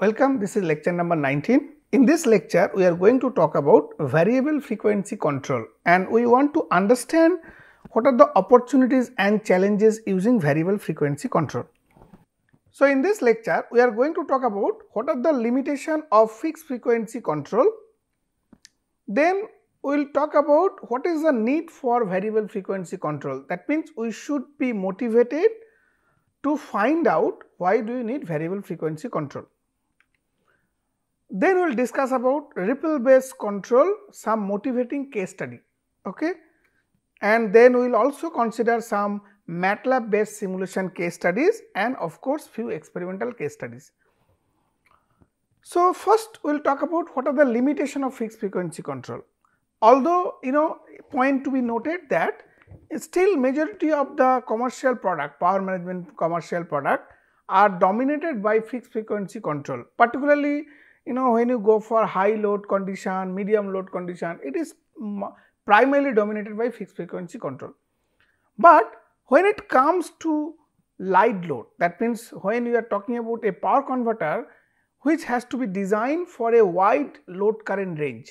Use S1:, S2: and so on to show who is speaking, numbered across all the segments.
S1: Welcome, this is lecture number 19. In this lecture, we are going to talk about variable frequency control and we want to understand what are the opportunities and challenges using variable frequency control. So, in this lecture, we are going to talk about what are the limitation of fixed frequency control. Then we will talk about what is the need for variable frequency control. That means we should be motivated to find out why do you need variable frequency control. Then we will discuss about ripple based control some motivating case study okay. And then we will also consider some MATLAB based simulation case studies and of course few experimental case studies. So, first we will talk about what are the limitation of fixed frequency control. Although you know point to be noted that still majority of the commercial product power management commercial product are dominated by fixed frequency control particularly you know when you go for high load condition, medium load condition, it is primarily dominated by fixed frequency control. But when it comes to light load, that means when you are talking about a power converter which has to be designed for a wide load current range.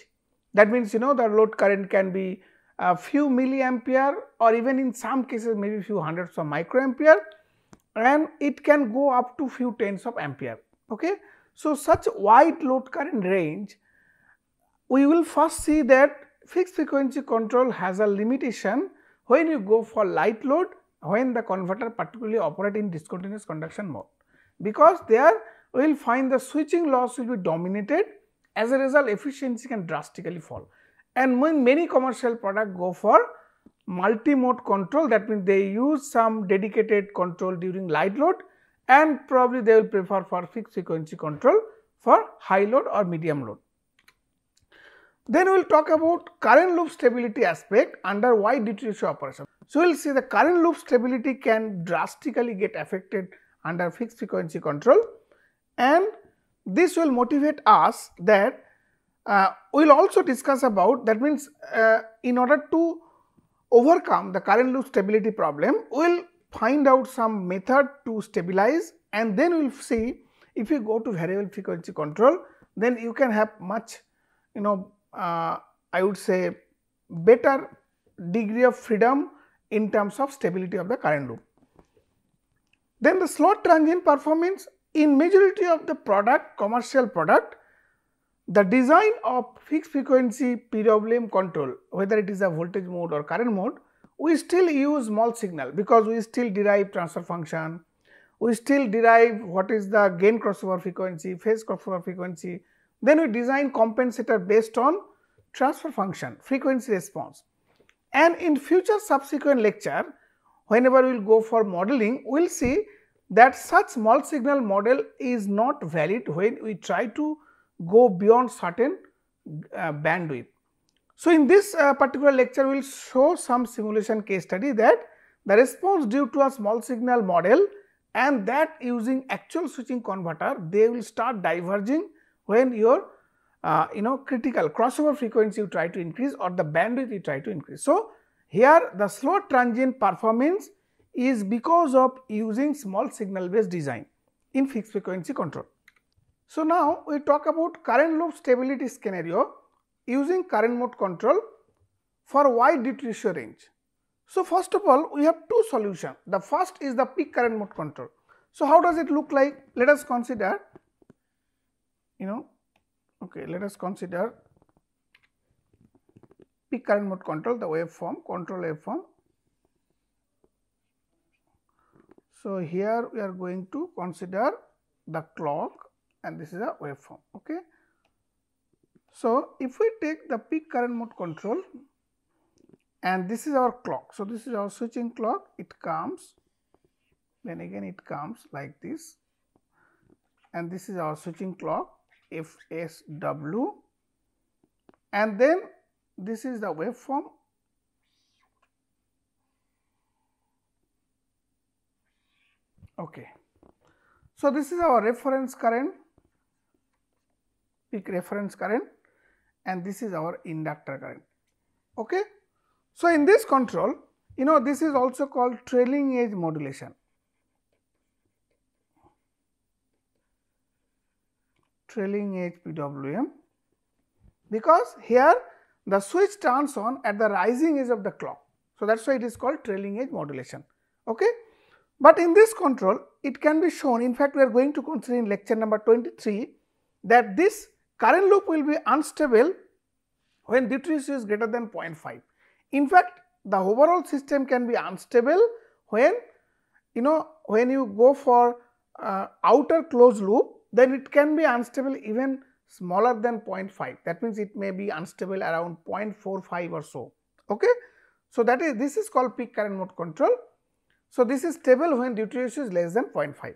S1: That means you know the load current can be a few milliampere or even in some cases maybe few hundreds of microampere and it can go up to few tens of ampere. Okay? So, such wide load current range, we will first see that fixed frequency control has a limitation when you go for light load when the converter particularly operate in discontinuous conduction mode. Because there we will find the switching loss will be dominated as a result efficiency can drastically fall. And when many commercial product go for multi-mode control that means they use some dedicated control during light load and probably they will prefer for fixed frequency control for high load or medium load. Then we will talk about current loop stability aspect under wide duty operation. So, we will see the current loop stability can drastically get affected under fixed frequency control and this will motivate us that uh, we will also discuss about that means uh, in order to overcome the current loop stability problem, we will find out some method to stabilize and then we will see if you go to variable frequency control then you can have much you know uh, I would say better degree of freedom in terms of stability of the current loop. Then the slot transient performance in majority of the product commercial product the design of fixed frequency PWM control whether it is a voltage mode or current mode we still use small signal because we still derive transfer function, we still derive what is the gain crossover frequency, phase crossover frequency. Then we design compensator based on transfer function, frequency response. And in future subsequent lecture, whenever we will go for modeling, we will see that such small signal model is not valid when we try to go beyond certain uh, bandwidth. So, in this uh, particular lecture, we will show some simulation case study that the response due to a small signal model and that using actual switching converter, they will start diverging when your uh, you know critical crossover frequency you try to increase or the bandwidth you try to increase. So, here the slow transient performance is because of using small signal based design in fixed frequency control. So, now we talk about current loop stability scenario using current mode control for wide duty ratio range. So, first of all we have two solutions. The first is the peak current mode control. So, how does it look like? Let us consider you know okay let us consider peak current mode control the waveform control waveform. So, here we are going to consider the clock and this is a waveform. Okay. So, if we take the peak current mode control and this is our clock. So, this is our switching clock it comes then again it comes like this and this is our switching clock FSW and then this is the waveform okay. So, this is our reference current peak reference current and this is our inductor current. Okay? So, in this control, you know this is also called trailing edge modulation. Trailing edge PWM because here the switch turns on at the rising edge of the clock. So, that is why it is called trailing edge modulation. Okay? But in this control, it can be shown, in fact, we are going to consider in lecture number 23 that this current loop will be unstable when DTC is greater than 0.5. In fact, the overall system can be unstable when you know when you go for uh, outer closed loop then it can be unstable even smaller than 0.5 that means it may be unstable around 0.45 or so okay so that is this is called peak current mode control so this is stable when deuterium is less than 0.5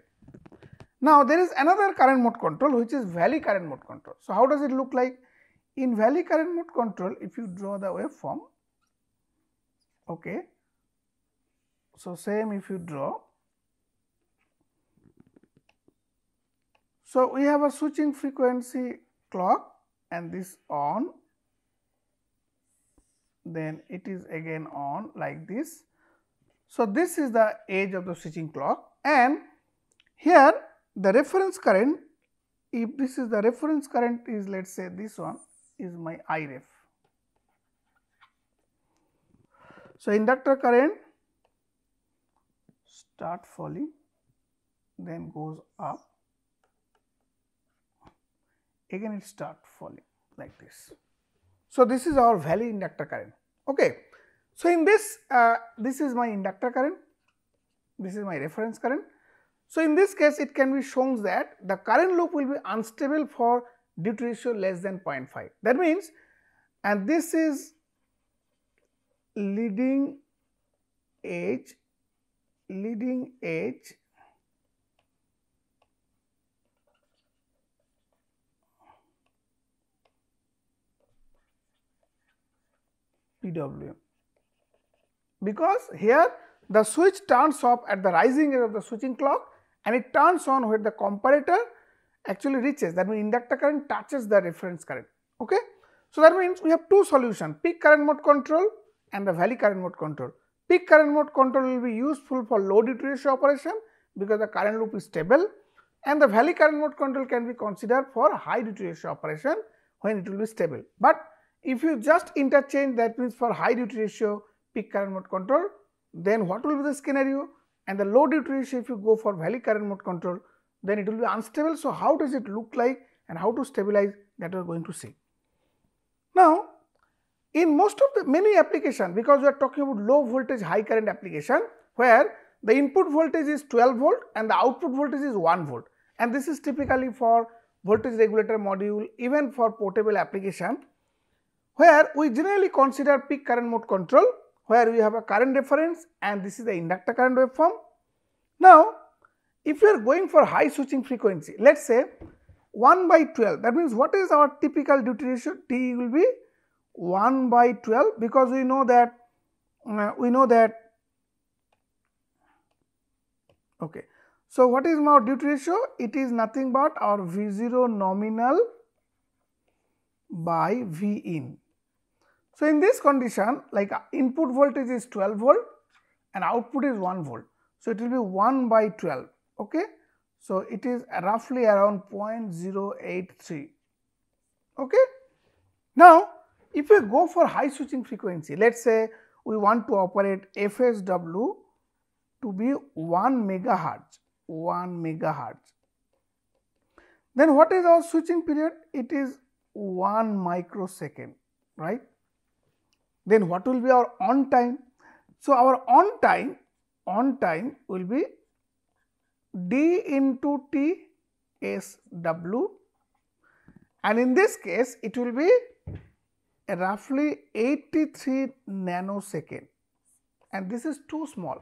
S1: now, there is another current mode control which is valley current mode control. So, how does it look like? In valley current mode control, if you draw the waveform, okay. So, same if you draw. So, we have a switching frequency clock and this on, then it is again on like this. So, this is the edge of the switching clock and here the reference current if this is the reference current is let us say this one is my ref. So, inductor current start falling then goes up again it start falling like this. So, this is our valley inductor current. Okay. So, in this uh, this is my inductor current, this is my reference current so, in this case it can be shown that the current loop will be unstable for duty ratio less than 0.5. That means and this is leading edge leading edge PWM because here the switch turns off at the rising edge of the switching clock and it turns on where the comparator actually reaches that means inductor current touches the reference current okay. So that means we have two solutions peak current mode control and the valley current mode control. Peak current mode control will be useful for low duty ratio operation because the current loop is stable and the valley current mode control can be considered for high duty ratio operation when it will be stable. But if you just interchange that means for high duty ratio peak current mode control then what will be the scenario? and the low duty ratio if you go for valley current mode control then it will be unstable. So, how does it look like and how to stabilize that we are going to see. Now, in most of the many application because we are talking about low voltage high current application where the input voltage is 12 volt and the output voltage is 1 volt and this is typically for voltage regulator module even for portable application where we generally consider peak current mode control where we have a current reference and this is the inductor current waveform. Now, if we are going for high switching frequency, let us say 1 by 12 that means what is our typical duty ratio T will be 1 by 12 because we know that uh, we know that okay. So, what is our duty ratio? It is nothing but our V0 nominal by V in so, in this condition like uh, input voltage is 12 volt and output is 1 volt. So, it will be 1 by 12 ok. So, it is roughly around 0.083 ok. Now, if we go for high switching frequency let us say we want to operate FSW to be 1 megahertz 1 megahertz. Then what is our switching period? It is 1 microsecond right. Then what will be our on time? So, our on time, on time will be d into t s w and in this case it will be roughly 83 nanosecond and this is too small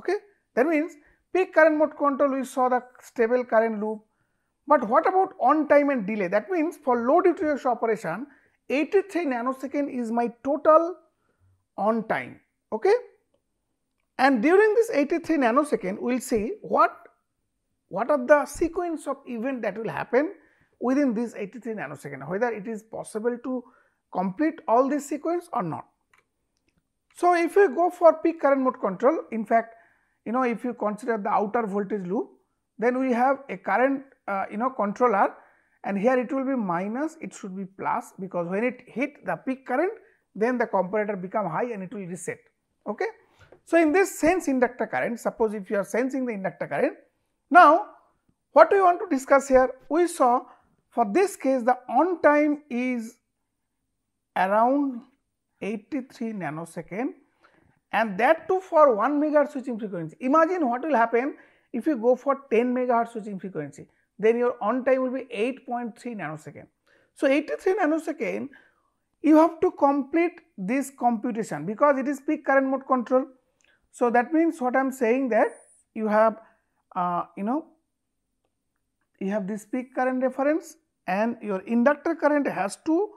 S1: okay that means peak current mode control we saw the stable current loop but what about on time and delay that means for low duty operation 83 nanosecond is my total on time okay and during this 83 nanosecond we will see what what are the sequence of event that will happen within this 83 nanosecond whether it is possible to complete all this sequence or not. So, if you go for peak current mode control in fact you know if you consider the outer voltage loop then we have a current uh, you know controller and here it will be minus it should be plus because when it hit the peak current then the comparator become high and it will reset. Okay? So, in this sense inductor current, suppose if you are sensing the inductor current, now what we want to discuss here? We saw for this case the on time is around 83 nanosecond and that too for 1 megahertz switching frequency. Imagine what will happen if you go for 10 megahertz switching frequency, then your on time will be 8.3 nanosecond. So, 83 nanosecond you have to complete this computation because it is peak current mode control. So, that means what I am saying that you have uh, you know you have this peak current reference and your inductor current has to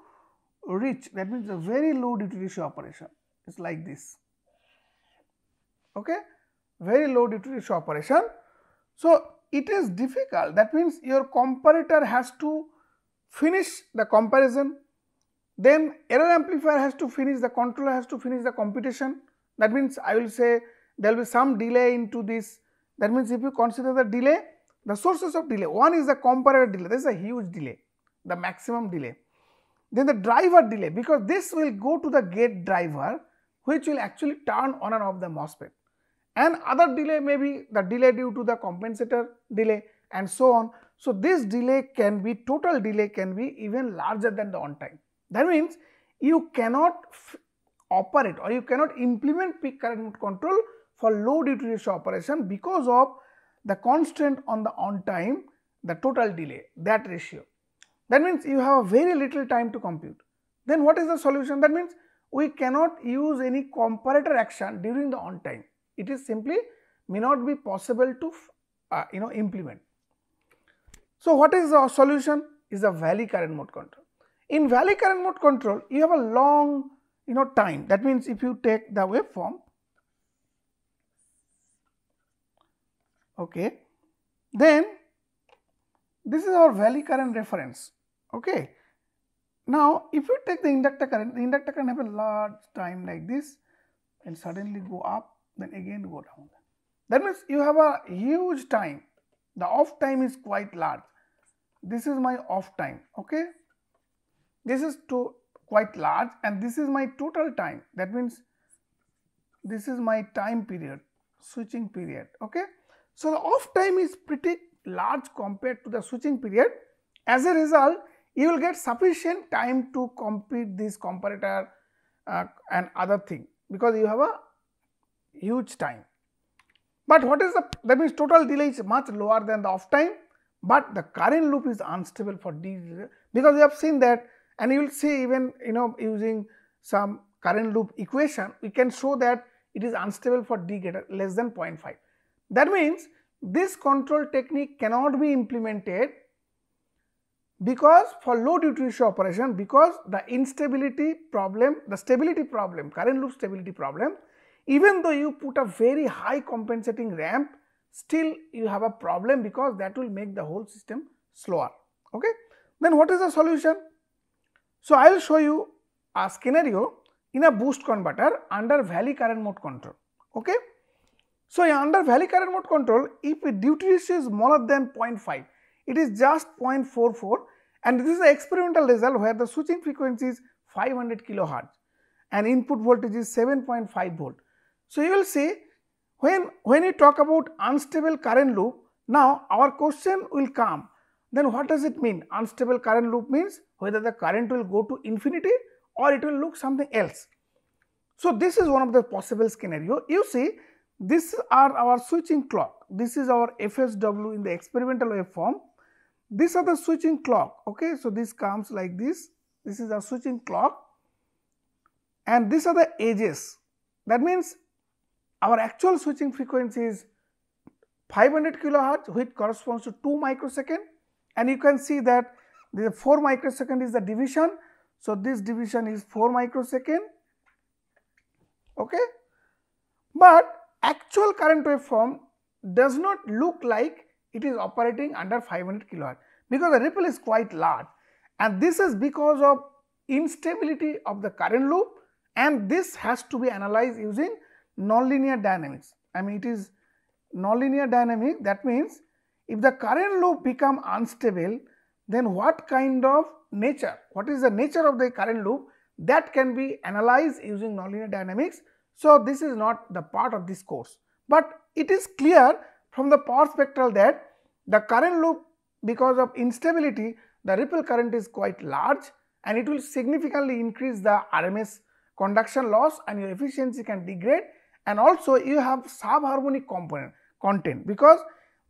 S1: reach that means a very low duty ratio operation it is like this okay very low duty ratio operation. So, it is difficult that means your comparator has to finish the comparison then error amplifier has to finish, the controller has to finish the computation. That means I will say there will be some delay into this. That means if you consider the delay, the sources of delay, one is the comparator delay, this is a huge delay, the maximum delay. Then the driver delay, because this will go to the gate driver, which will actually turn on and off the MOSFET. And other delay may be the delay due to the compensator delay and so on. So, this delay can be total delay can be even larger than the on time. That means you cannot operate or you cannot implement peak current control for low duty ratio operation because of the constraint on the on time the total delay that ratio. That means you have very little time to compute. Then what is the solution? That means we cannot use any comparator action during the on time. It is simply may not be possible to uh, you know implement. So what is the solution? Is the valley current mode control. In valley current mode control, you have a long you know time. That means if you take the waveform, okay, then this is our valley current reference. Okay. Now, if you take the inductor current, the inductor current have a large time like this and suddenly go up, then again go down. That means you have a huge time. The off time is quite large. This is my off time. Okay this is too quite large and this is my total time that means this is my time period switching period okay. So, the off time is pretty large compared to the switching period as a result you will get sufficient time to complete this comparator uh, and other thing because you have a huge time. But what is the that means total delay is much lower than the off time, but the current loop is unstable for d because we have seen that and you will see even you know using some current loop equation, we can show that it is unstable for d greater less than 0.5. That means this control technique cannot be implemented because for low duty ratio operation because the instability problem the stability problem current loop stability problem even though you put a very high compensating ramp still you have a problem because that will make the whole system slower okay then what is the solution so, I will show you a scenario in a boost converter under valley current mode control. Okay? So, under valley current mode control, if duty ratio is smaller than 0.5, it is just 0.44 and this is the experimental result where the switching frequency is 500 kilohertz and input voltage is 7.5 volt. So, you will see when, when we talk about unstable current loop, now our question will come then what does it mean? Unstable current loop means whether the current will go to infinity or it will look something else. So, this is one of the possible scenario. You see this are our switching clock. This is our FSW in the experimental waveform. These are the switching clock. Okay, So, this comes like this. This is our switching clock and these are the edges. That means our actual switching frequency is 500 kilohertz which corresponds to 2 microsecond and you can see that the 4 microsecond is the division. So, this division is 4 microsecond okay. But actual current waveform does not look like it is operating under 500 kilohertz because the ripple is quite large and this is because of instability of the current loop and this has to be analyzed using nonlinear dynamics. I mean it is nonlinear dynamic that means if the current loop become unstable, then what kind of nature, what is the nature of the current loop that can be analyzed using nonlinear dynamics. So, this is not the part of this course, but it is clear from the power spectral that the current loop because of instability the ripple current is quite large and it will significantly increase the RMS conduction loss and your efficiency can degrade and also you have subharmonic component content because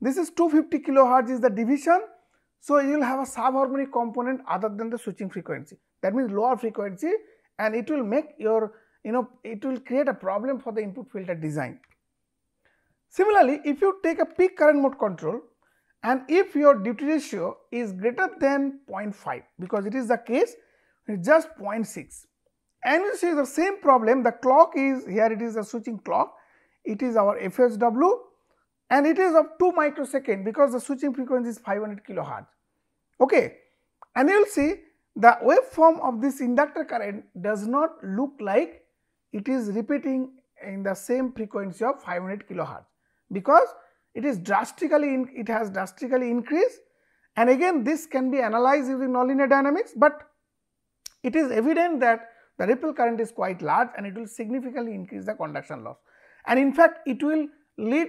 S1: this is 250 kilohertz is the division. So you will have a subharmonic component other than the switching frequency. That means lower frequency and it will make your, you know, it will create a problem for the input filter design. Similarly, if you take a peak current mode control and if your duty ratio is greater than 0.5 because it is the case, it is just 0.6 and you see the same problem the clock is here it is a switching clock it is our FSW and it is of 2 microsecond because the switching frequency is 500 kilohertz. Okay. And you will see the waveform of this inductor current does not look like it is repeating in the same frequency of 500 kilohertz because it is drastically in, it has drastically increased and again this can be analyzed using nonlinear dynamics but it is evident that the ripple current is quite large and it will significantly increase the conduction loss and in fact it will lead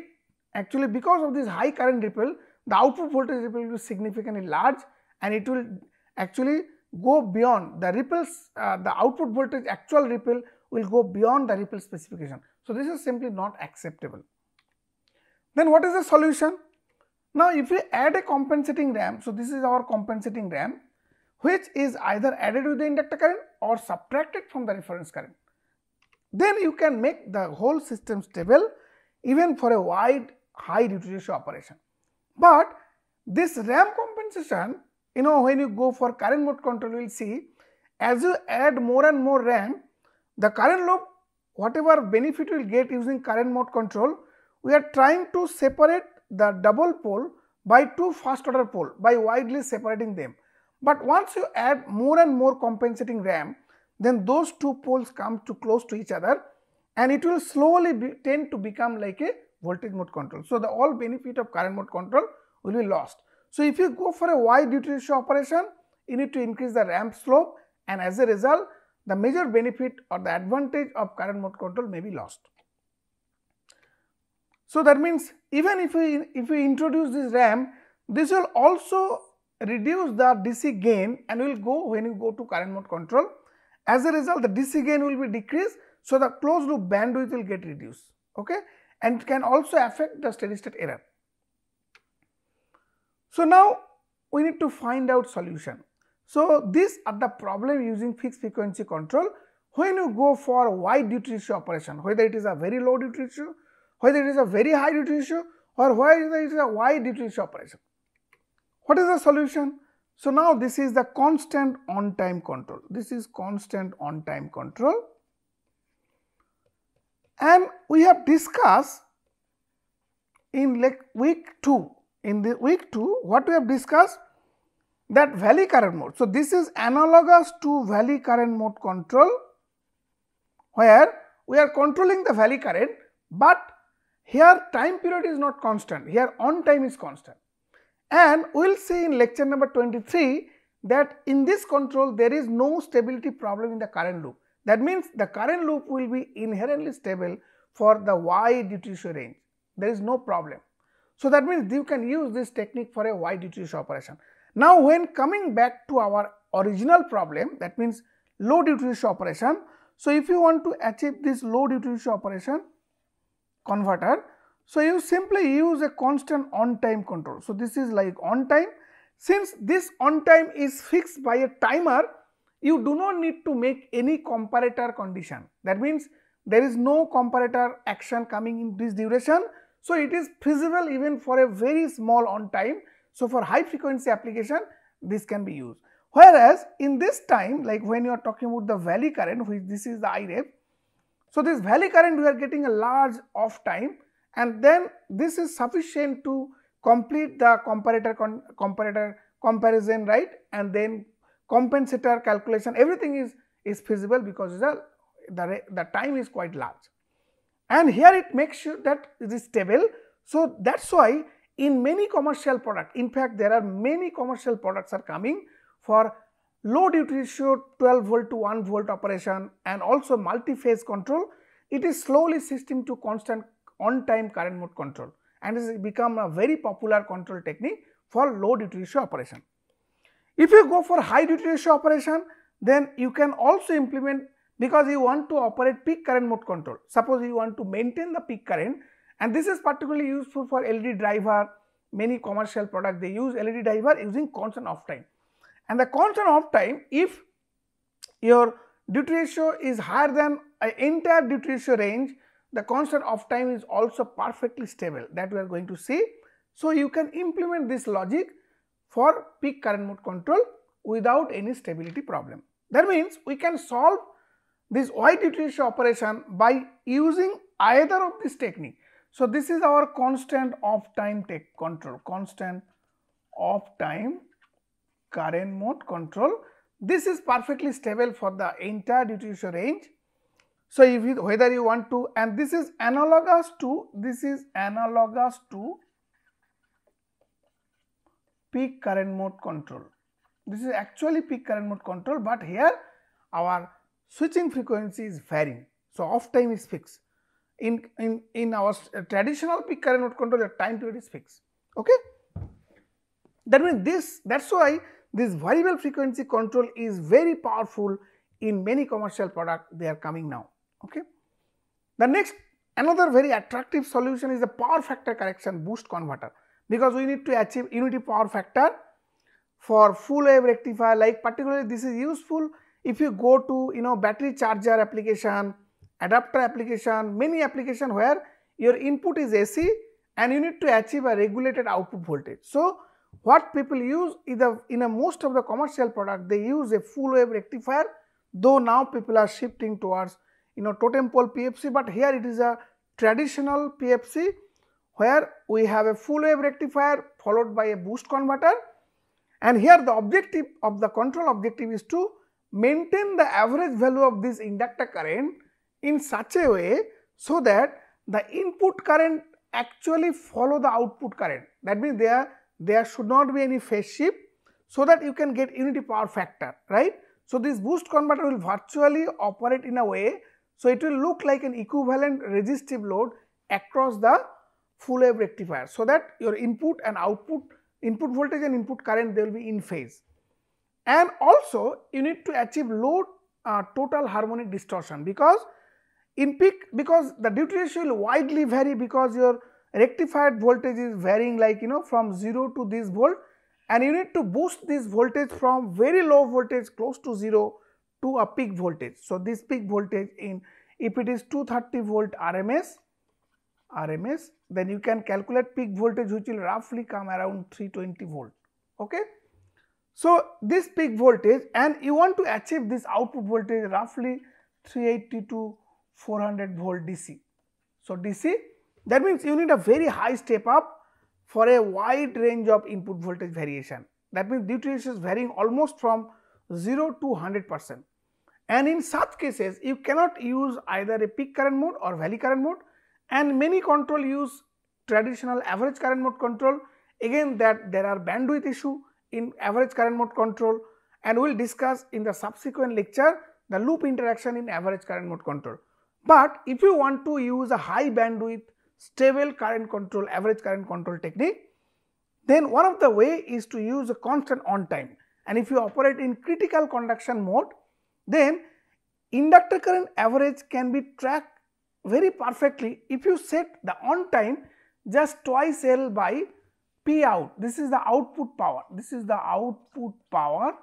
S1: Actually because of this high current ripple, the output voltage ripple will be significantly large and it will actually go beyond the ripples, uh, the output voltage actual ripple will go beyond the ripple specification. So, this is simply not acceptable. Then what is the solution? Now, if we add a compensating RAM, so this is our compensating RAM which is either added to the inductor current or subtracted from the reference current. Then you can make the whole system stable even for a wide high duty ratio operation. But this RAM compensation, you know, when you go for current mode control, you will see as you add more and more RAM, the current loop, whatever benefit you will get using current mode control, we are trying to separate the double pole by two first order pole by widely separating them. But once you add more and more compensating RAM, then those two poles come too close to each other and it will slowly be, tend to become like a voltage mode control. So, the all benefit of current mode control will be lost. So, if you go for a wide duty ratio operation, you need to increase the ramp slope and as a result, the major benefit or the advantage of current mode control may be lost. So, that means even if we, if we introduce this ramp, this will also reduce the DC gain and will go when you go to current mode control. As a result, the DC gain will be decreased. So, the closed loop bandwidth will get reduced. Okay? and can also affect the steady state error. So, now we need to find out solution. So, these are the problem using fixed frequency control when you go for wide duty ratio operation whether it is a very low duty ratio, whether it is a very high duty ratio or whether it is a wide duty ratio operation. What is the solution? So, now this is the constant on time control. This is constant on time control and we have discussed in like week 2 in the week 2 what we have discussed that valley current mode. So, this is analogous to valley current mode control where we are controlling the valley current, but here time period is not constant, here on time is constant. And we will see in lecture number 23 that in this control there is no stability problem in the current loop. That means the current loop will be inherently stable for the y Dutrisio range. There is no problem. So that means you can use this technique for a y Dutrisio operation. Now when coming back to our original problem that means low Dutrisio operation. So if you want to achieve this low Dutrisio operation converter, so you simply use a constant on time control. So this is like on time. Since this on time is fixed by a timer, you do not need to make any comparator condition. That means there is no comparator action coming in this duration. So, it is feasible even for a very small on time. So, for high frequency application this can be used. Whereas, in this time like when you are talking about the valley current which this is the IREP. So, this valley current we are getting a large off time and then this is sufficient to complete the comparator con comparator comparison right and then compensator calculation everything is, is feasible because the, the, the time is quite large. And here it makes sure that it is stable. So, that is why in many commercial products, in fact there are many commercial products are coming for low duty ratio 12 volt to 1 volt operation and also multi-phase control, it is slowly system to constant on time current mode control and it has become a very popular control technique for low duty ratio operation. If you go for high duty ratio operation, then you can also implement because you want to operate peak current mode control. Suppose you want to maintain the peak current and this is particularly useful for LED driver, many commercial product they use LED driver using constant off time. And the constant off time if your duty ratio is higher than entire duty ratio range, the constant off time is also perfectly stable that we are going to see. So, you can implement this logic for peak current mode control without any stability problem. That means we can solve this white utility operation by using either of this technique. So, this is our constant of time take control, constant of time current mode control. This is perfectly stable for the entire duty range. So, if you, whether you want to and this is analogous to this is analogous to peak current mode control. This is actually peak current mode control, but here our switching frequency is varying. So, off time is fixed. In, in, in our uh, traditional peak current mode control, the time period is fixed. Okay? That means this, that is why this variable frequency control is very powerful in many commercial products they are coming now. Okay? The next another very attractive solution is the power factor correction boost converter because we need to achieve unity power factor for full wave rectifier like particularly this is useful if you go to you know battery charger application, adapter application, many application where your input is AC and you need to achieve a regulated output voltage. So, what people use in, in a most of the commercial product they use a full wave rectifier though now people are shifting towards you know totem pole PFC but here it is a traditional PFC where we have a full wave rectifier followed by a boost converter and here the objective of the control objective is to maintain the average value of this inductor current in such a way so that the input current actually follow the output current that means there there should not be any phase shift so that you can get unity power factor right. So, this boost converter will virtually operate in a way so it will look like an equivalent resistive load across the full wave rectifier so that your input and output input voltage and input current they will be in phase and also you need to achieve low uh, total harmonic distortion because in peak because the duty ratio will widely vary because your rectified voltage is varying like you know from 0 to this volt and you need to boost this voltage from very low voltage close to 0 to a peak voltage. So, this peak voltage in if it is 230 volt RMS RMS, then you can calculate peak voltage which will roughly come around 320 volt. Okay? So, this peak voltage and you want to achieve this output voltage roughly 380 to 400 volt DC. So, DC that means you need a very high step up for a wide range of input voltage variation. That means duty ratio is varying almost from 0 to 100 percent. And in such cases, you cannot use either a peak current mode or valley current mode and many control use traditional average current mode control again that there are bandwidth issue in average current mode control and we will discuss in the subsequent lecture the loop interaction in average current mode control. But if you want to use a high bandwidth stable current control average current control technique then one of the way is to use a constant on time and if you operate in critical conduction mode then inductor current average can be tracked very perfectly if you set the on time just twice L by P out. This is the output power. This is the output power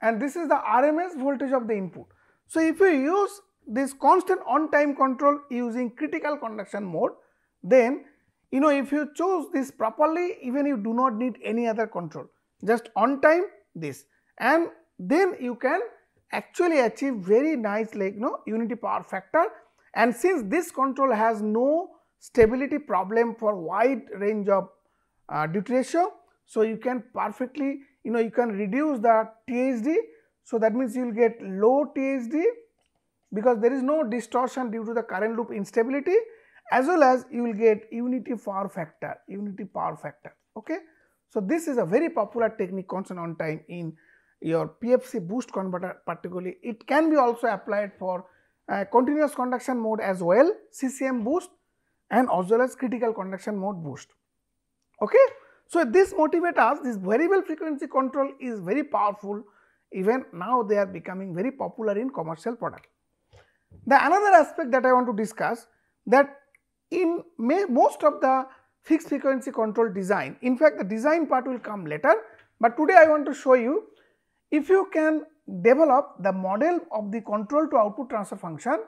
S1: and this is the RMS voltage of the input. So, if you use this constant on time control using critical conduction mode, then you know if you choose this properly even you do not need any other control just on time this and then you can actually achieve very nice like you know unity power factor and since this control has no stability problem for wide range of uh, duty ratio. So, you can perfectly you know you can reduce the THD. So, that means you will get low THD because there is no distortion due to the current loop instability as well as you will get unity power factor unity power factor. Okay. So, this is a very popular technique constant on time in your PFC boost converter particularly. It can be also applied for uh, continuous conduction mode as well, CCM boost and as well as critical conduction mode boost. Okay. So, this motivates us, this variable frequency control is very powerful even now they are becoming very popular in commercial product. The another aspect that I want to discuss that in may, most of the fixed frequency control design, in fact the design part will come later, but today I want to show you if you can develop the model of the control to output transfer function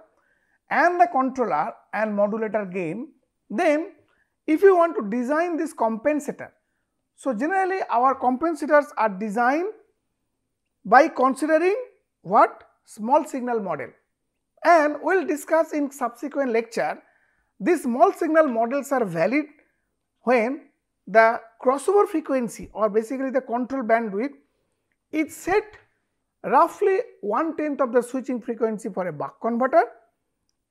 S1: and the controller and modulator game, then if you want to design this compensator. So, generally our compensators are designed by considering what small signal model and we will discuss in subsequent lecture these small signal models are valid when the crossover frequency or basically the control bandwidth it set roughly one tenth of the switching frequency for a buck converter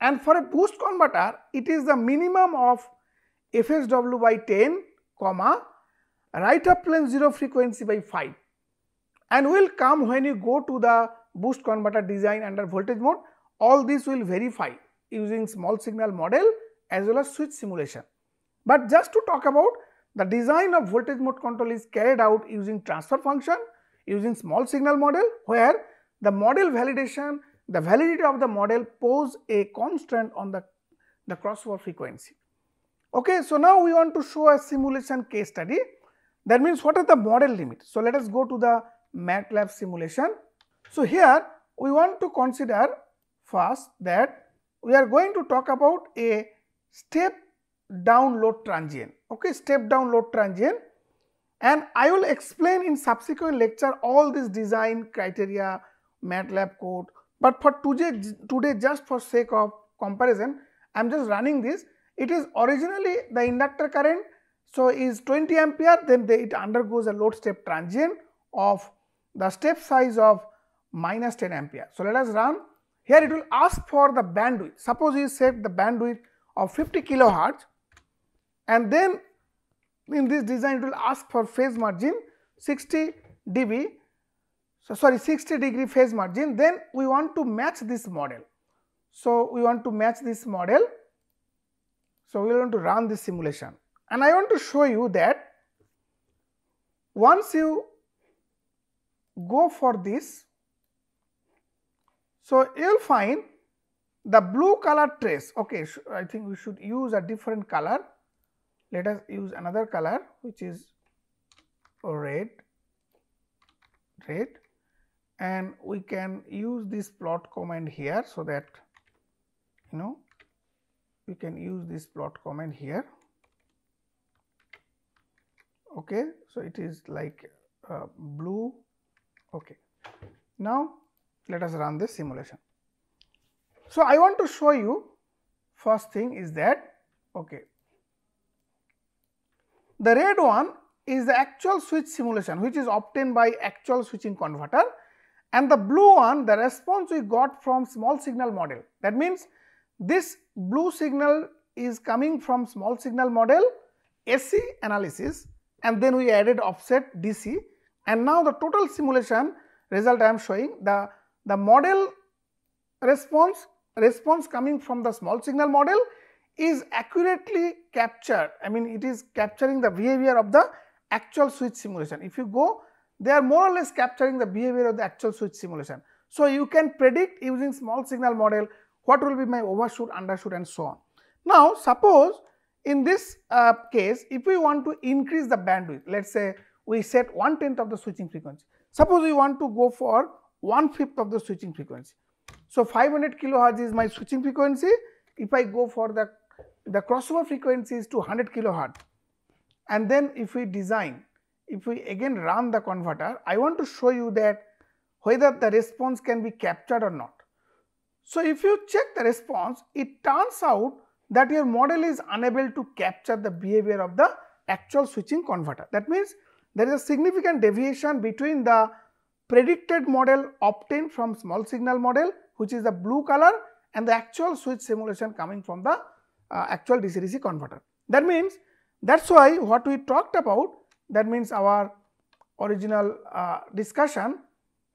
S1: and for a boost converter it is the minimum of FSW by 10 comma right up plane 0 frequency by 5 and will come when you go to the boost converter design under voltage mode all this will verify using small signal model as well as switch simulation. But just to talk about the design of voltage mode control is carried out using transfer function using small signal model where the model validation, the validity of the model pose a constant on the, the crossover frequency. Okay, so now we want to show a simulation case study. That means what is the model limit? So let us go to the MATLAB simulation. So here we want to consider first that we are going to talk about a step down load transient. Okay, step down load transient and I will explain in subsequent lecture all these design criteria, MATLAB code. But for today, today just for sake of comparison, I am just running this. It is originally the inductor current, so is 20 ampere, then they, it undergoes a load step transient of the step size of minus 10 ampere. So, let us run. Here it will ask for the bandwidth. Suppose you set the bandwidth of 50 kilohertz and then in this design it will ask for phase margin 60 dB so sorry 60 degree phase margin then we want to match this model. So, we want to match this model. So, we want to run this simulation and I want to show you that once you go for this. So, you will find the blue color trace ok I think we should use a different color let us use another color which is red red and we can use this plot command here. So, that you know we can use this plot command here. Okay. So, it is like uh, blue. Okay. Now, let us run this simulation. So, I want to show you first thing is that okay, the red one is the actual switch simulation which is obtained by actual switching converter and the blue one the response we got from small signal model. That means this blue signal is coming from small signal model SC analysis and then we added offset DC and now the total simulation result I am showing the, the model response, response coming from the small signal model is accurately captured, I mean it is capturing the behavior of the actual switch simulation. If you go, they are more or less capturing the behavior of the actual switch simulation. So, you can predict using small signal model what will be my overshoot, undershoot and so on. Now, suppose in this uh, case if we want to increase the bandwidth, let us say we set one tenth of the switching frequency. Suppose we want to go for one fifth of the switching frequency. So, 500 kilohertz is my switching frequency. If I go for the the crossover frequency is to 100 kilohertz and then if we design, if we again run the converter, I want to show you that whether the response can be captured or not. So, if you check the response, it turns out that your model is unable to capture the behavior of the actual switching converter. That means, there is a significant deviation between the predicted model obtained from small signal model which is the blue color and the actual switch simulation coming from the uh, actual DC DC converter. That means that is why what we talked about that means our original uh, discussion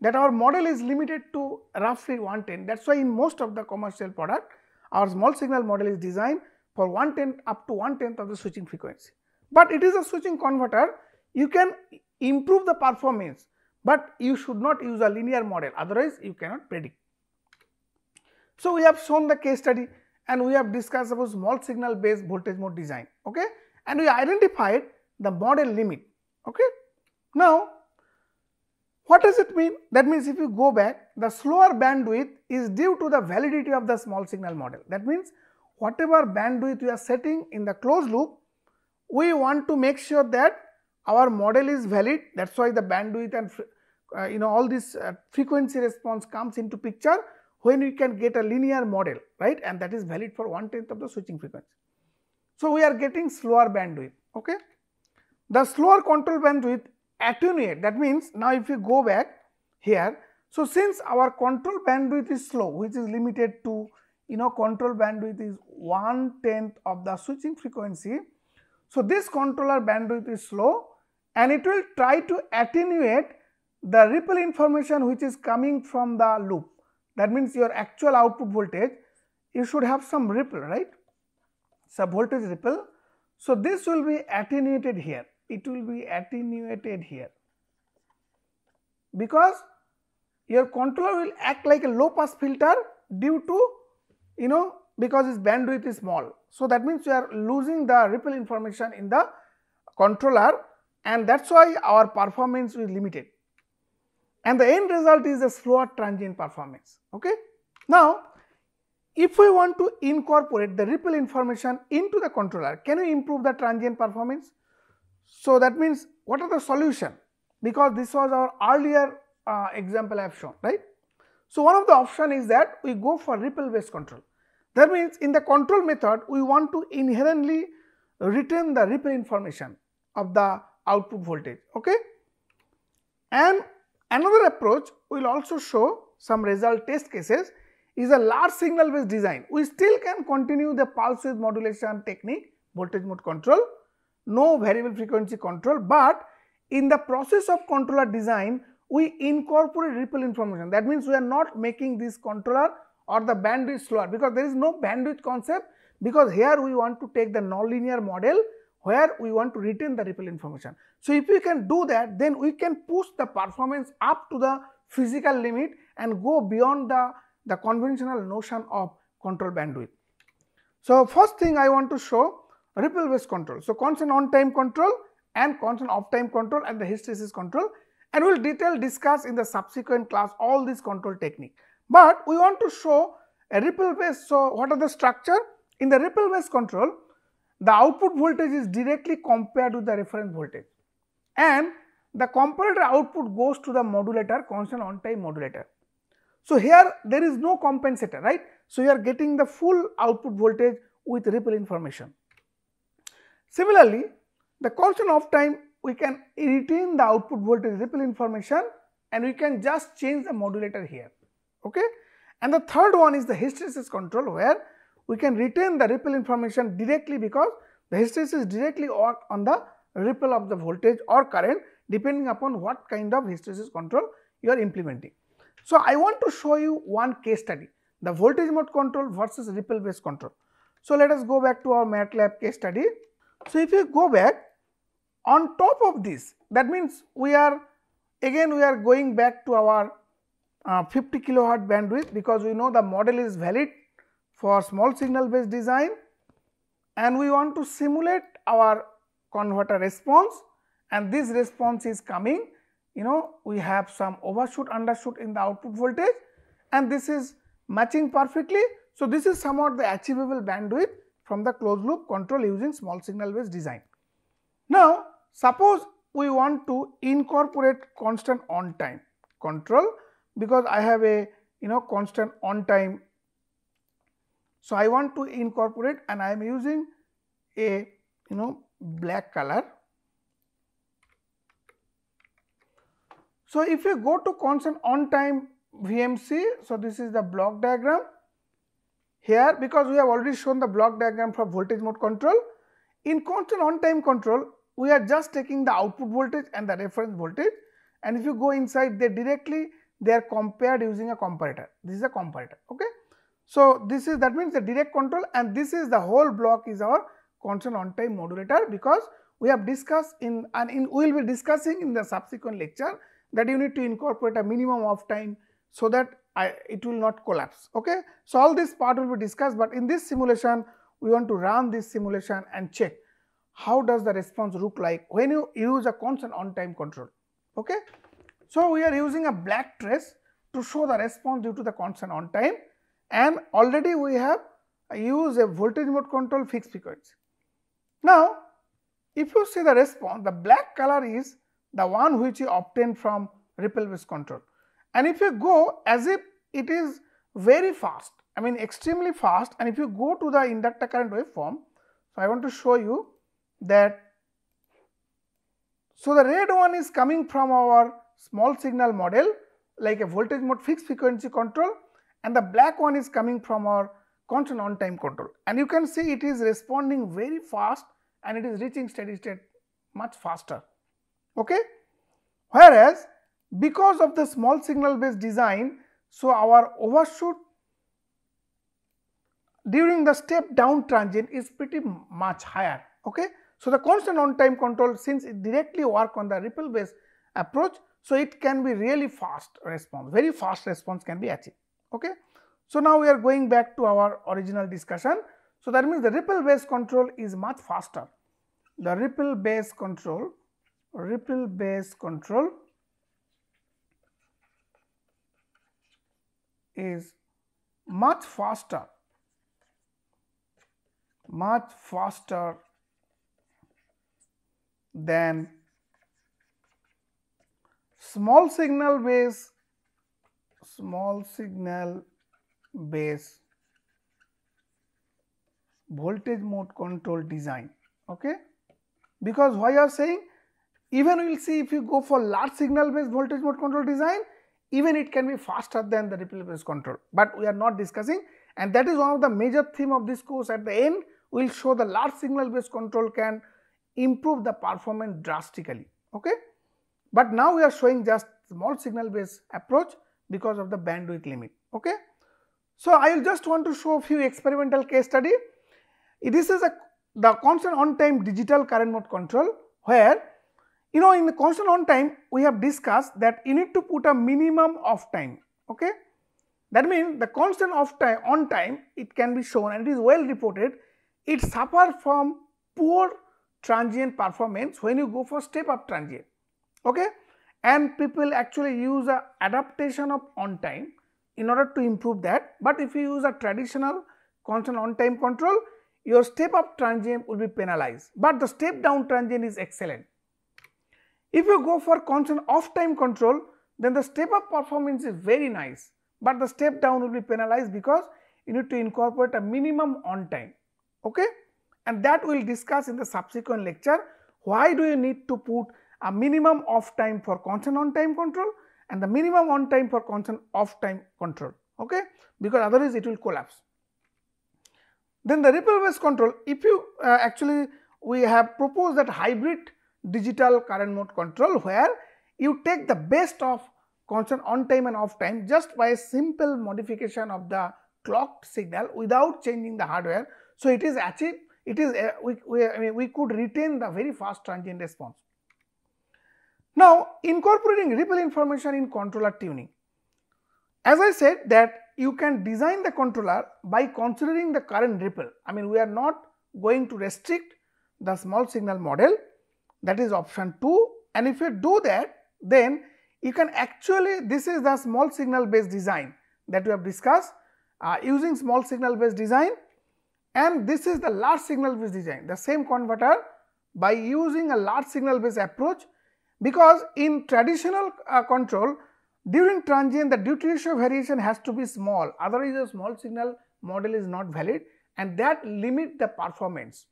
S1: that our model is limited to roughly 110 that is why in most of the commercial product our small signal model is designed for 110 up to 110th of the switching frequency. But it is a switching converter you can improve the performance, but you should not use a linear model otherwise you cannot predict. So, we have shown the case study and we have discussed about small signal based voltage mode design okay and we identified the model limit okay. Now what does it mean? That means if you go back the slower bandwidth is due to the validity of the small signal model that means whatever bandwidth we are setting in the closed loop we want to make sure that our model is valid that is why the bandwidth and uh, you know all this uh, frequency response comes into picture when we can get a linear model, right, and that is valid for one tenth of the switching frequency. So, we are getting slower bandwidth. Okay. The slower control bandwidth attenuate that means now if you go back here. So, since our control bandwidth is slow which is limited to you know control bandwidth is one tenth of the switching frequency. So, this controller bandwidth is slow and it will try to attenuate the ripple information which is coming from the loop that means your actual output voltage, you should have some ripple, right? Some voltage ripple. So, this will be attenuated here. It will be attenuated here because your controller will act like a low pass filter due to you know because its bandwidth is small. So, that means you are losing the ripple information in the controller and that is why our performance is limited and the end result is a slower transient performance. Okay? Now, if we want to incorporate the ripple information into the controller, can we improve the transient performance? So, that means what are the solution? Because this was our earlier uh, example I have shown, right? So, one of the option is that we go for ripple based control. That means in the control method, we want to inherently retain the ripple information of the output voltage, okay? And Another approach will also show some result test cases is a large signal based design. We still can continue the pulse width modulation technique, voltage mode control, no variable frequency control, but in the process of controller design, we incorporate ripple information. That means we are not making this controller or the bandwidth slower because there is no bandwidth concept because here we want to take the nonlinear model where we want to retain the ripple information. So if we can do that, then we can push the performance up to the physical limit and go beyond the, the conventional notion of control bandwidth. So first thing I want to show ripple based control. So constant on time control and constant off time control and the hysteresis control and we will detail discuss in the subsequent class all these control technique. But we want to show a ripple based. So what are the structure? In the ripple based control, the output voltage is directly compared with the reference voltage and the comparator output goes to the modulator constant on time modulator. So, here there is no compensator right. So, you are getting the full output voltage with ripple information. Similarly, the constant of time we can retain the output voltage ripple information and we can just change the modulator here. Okay? And the third one is the hysteresis control where we can retain the ripple information directly because the hysteresis directly work on the ripple of the voltage or current depending upon what kind of hysteresis control you are implementing. So, I want to show you one case study the voltage mode control versus ripple based control. So, let us go back to our MATLAB case study. So, if you go back on top of this that means we are again we are going back to our uh, 50 kilohertz bandwidth because we know the model is valid for small signal based design and we want to simulate our converter response and this response is coming you know we have some overshoot undershoot in the output voltage and this is matching perfectly. So, this is somewhat the achievable bandwidth from the closed loop control using small signal based design. Now, suppose we want to incorporate constant on time control because I have a you know constant on time. So, I want to incorporate and I am using a you know black color. So, if you go to constant on time VMC, so this is the block diagram here because we have already shown the block diagram for voltage mode control. In constant on time control, we are just taking the output voltage and the reference voltage and if you go inside they directly they are compared using a comparator. This is a comparator. Okay. So, this is that means the direct control and this is the whole block is our constant on time modulator because we have discussed in and in we will be discussing in the subsequent lecture that you need to incorporate a minimum of time so that I, it will not collapse. Okay? So, all this part will be discussed, but in this simulation we want to run this simulation and check how does the response look like when you use a constant on time control. Okay? So, we are using a black trace to show the response due to the constant on time and already we have used a voltage mode control fixed frequency. Now, if you see the response, the black color is the one which you obtain from ripple control. And if you go as if it is very fast, I mean extremely fast and if you go to the inductor current waveform, so I want to show you that, so the red one is coming from our small signal model like a voltage mode fixed frequency control and the black one is coming from our constant on time control and you can see it is responding very fast and it is reaching steady state much faster. Okay? Whereas, because of the small signal based design, so our overshoot during the step down transient is pretty much higher. Okay? So, the constant on time control since it directly work on the ripple based approach, so it can be really fast response, very fast response can be achieved. Okay? So, now we are going back to our original discussion so, that means the ripple based control is much faster. The ripple based control, ripple based control is much faster, much faster than small signal base, small signal base voltage mode control design okay because why you are saying even we will see if you go for large signal based voltage mode control design even it can be faster than the ripple based control but we are not discussing and that is one of the major theme of this course at the end we will show the large signal based control can improve the performance drastically okay but now we are showing just small signal based approach because of the bandwidth limit okay so i will just want to show few experimental case study this is a, the constant on time digital current mode control where you know in the constant on time we have discussed that you need to put a minimum of time okay. That means the constant of time on time it can be shown and it is well reported it suffer from poor transient performance when you go for step up transient okay and people actually use a adaptation of on time in order to improve that but if you use a traditional constant on time control your step up transient will be penalized, but the step down transient is excellent. If you go for constant off time control, then the step up performance is very nice, but the step down will be penalized because you need to incorporate a minimum on time. Okay? And that we will discuss in the subsequent lecture. Why do you need to put a minimum off time for constant on time control and the minimum on time for constant off time control? Okay? Because otherwise it will collapse. Then the ripple based control, if you uh, actually we have proposed that hybrid digital current mode control where you take the best of constant on time and off time just by a simple modification of the clocked signal without changing the hardware. So, it is achieved, it is uh, we, we, I mean, we could retain the very fast transient response. Now, incorporating ripple information in controller tuning. As I said that you can design the controller by considering the current ripple. I mean we are not going to restrict the small signal model that is option 2 and if you do that then you can actually this is the small signal based design that we have discussed uh, using small signal based design and this is the large signal based design the same converter by using a large signal based approach because in traditional uh, control during transient, the duty ratio variation has to be small, otherwise the small signal model is not valid and that limit the performance.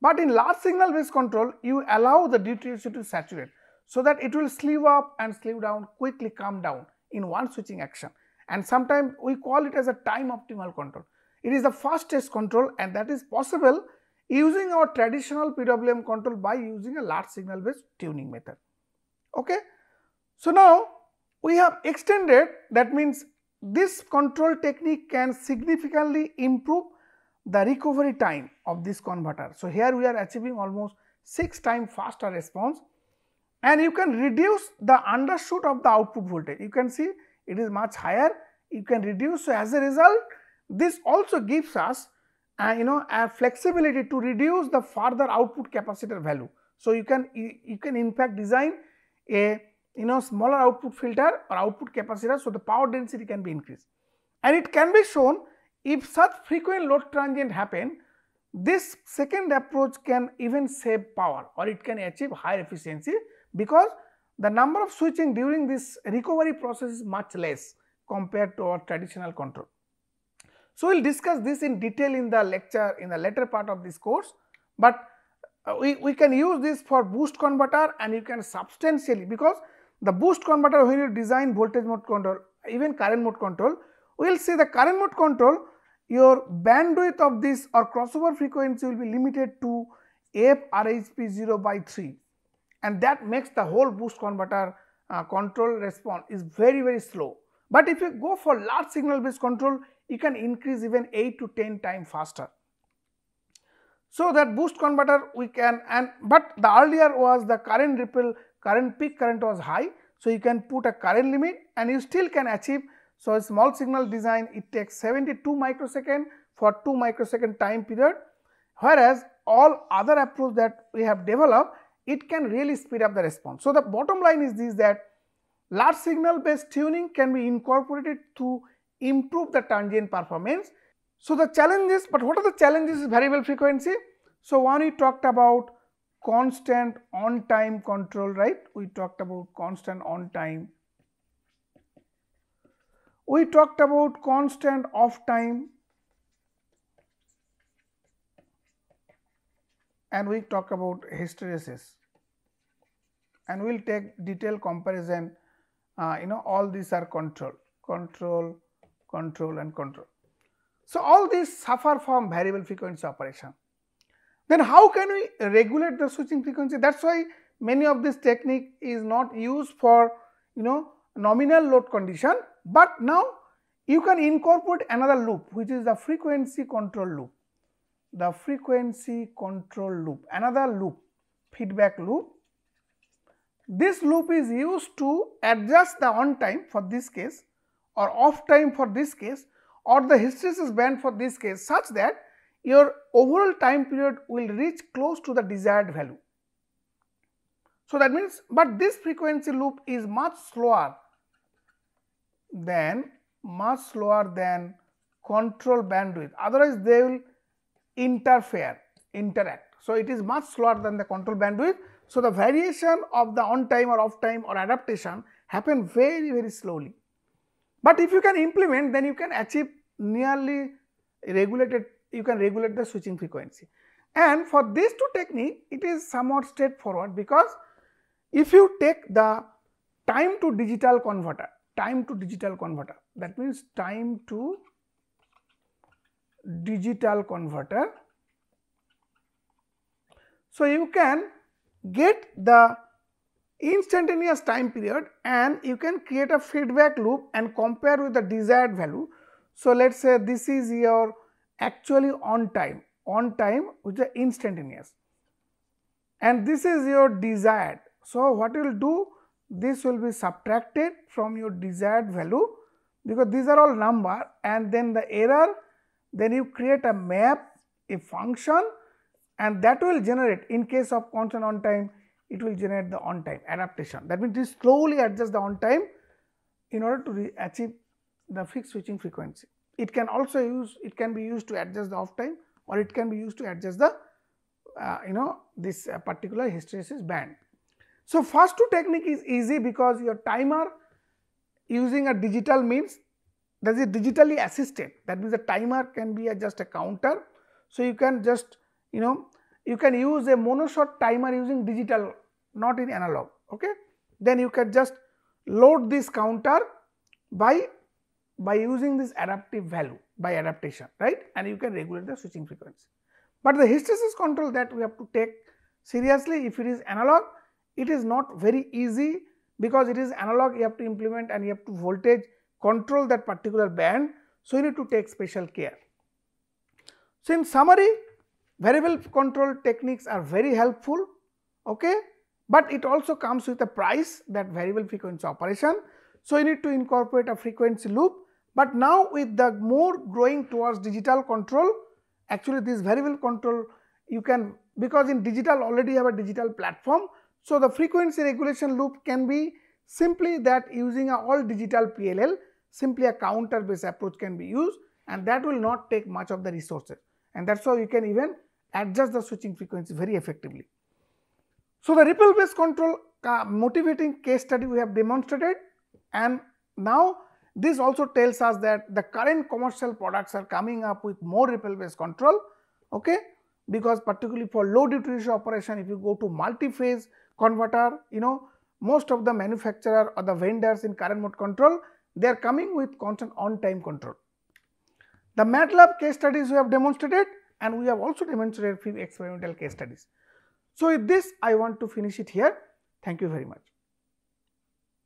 S1: But in large signal based control, you allow the duty ratio to saturate so that it will sleeve up and sleeve down, quickly come down in one switching action. And sometimes we call it as a time optimal control. It is the fastest control and that is possible using our traditional PWM control by using a large signal based tuning method. Okay. So now we have extended that means this control technique can significantly improve the recovery time of this converter. So, here we are achieving almost 6 times faster response and you can reduce the undershoot of the output voltage. You can see it is much higher, you can reduce. So, as a result this also gives us uh, you know a flexibility to reduce the further output capacitor value. So, you can you, you can in fact design a you know smaller output filter or output capacitor so the power density can be increased and it can be shown if such frequent load transient happen this second approach can even save power or it can achieve higher efficiency because the number of switching during this recovery process is much less compared to our traditional control. So, we will discuss this in detail in the lecture in the later part of this course, but uh, we, we can use this for boost converter and you can substantially because the boost converter when you design voltage mode control even current mode control we will see the current mode control your bandwidth of this or crossover frequency will be limited to FRHP0 by 3 and that makes the whole boost converter uh, control response is very very slow. But if you go for large signal based control you can increase even 8 to 10 times faster. So that boost converter we can and but the earlier was the current ripple current peak current was high. So, you can put a current limit and you still can achieve. So, a small signal design it takes 72 microsecond for 2 microsecond time period whereas all other approach that we have developed it can really speed up the response. So, the bottom line is this that large signal based tuning can be incorporated to improve the transient performance. So, the challenges but what are the challenges is variable frequency. So, one we talked about constant on time control right we talked about constant on time we talked about constant off time and we talk about hysteresis and we will take detailed comparison uh, you know all these are control control control and control. So, all these suffer from variable frequency operation then how can we regulate the switching frequency? That is why many of this technique is not used for you know nominal load condition, but now you can incorporate another loop which is the frequency control loop, the frequency control loop, another loop feedback loop. This loop is used to adjust the on time for this case or off time for this case or the hysteresis band for this case such that your overall time period will reach close to the desired value. So, that means, but this frequency loop is much slower than much slower than control bandwidth otherwise they will interfere interact. So, it is much slower than the control bandwidth. So, the variation of the on time or off time or adaptation happen very very slowly. But if you can implement then you can achieve nearly regulated you can regulate the switching frequency. And for these two technique it is somewhat straightforward because if you take the time to digital converter, time to digital converter that means time to digital converter. So, you can get the instantaneous time period and you can create a feedback loop and compare with the desired value. So, let us say this is your actually on time, on time which is instantaneous and this is your desired. So, what you will do? This will be subtracted from your desired value because these are all number and then the error then you create a map a function and that will generate in case of constant on time it will generate the on time adaptation that means you slowly adjust the on time in order to achieve the fixed switching frequency. It can also use, it can be used to adjust the off time or it can be used to adjust the, uh, you know, this uh, particular hysteresis band. So, first two technique is easy because your timer using a digital means that is digitally assisted that means the timer can be a just a counter. So, you can just you know you can use a monoshot timer using digital not in analog ok. Then you can just load this counter by by using this adaptive value by adaptation, right? And you can regulate the switching frequency. But the hysteresis control that we have to take seriously if it is analog, it is not very easy because it is analog you have to implement and you have to voltage control that particular band. So, you need to take special care. So, in summary variable control techniques are very helpful, okay? but it also comes with a price that variable frequency operation. So, you need to incorporate a frequency loop but now with the more growing towards digital control, actually this variable control you can because in digital already have a digital platform. So, the frequency regulation loop can be simply that using a all digital PLL simply a counter based approach can be used and that will not take much of the resources and that is how you can even adjust the switching frequency very effectively. So, the ripple based control uh, motivating case study we have demonstrated and now this also tells us that the current commercial products are coming up with more ripple based control, okay? because particularly for low duty ratio operation if you go to multi-phase converter, you know most of the manufacturer or the vendors in current mode control, they are coming with constant on time control. The MATLAB case studies we have demonstrated and we have also demonstrated few experimental case studies. So, with this I want to finish it here. Thank you very much.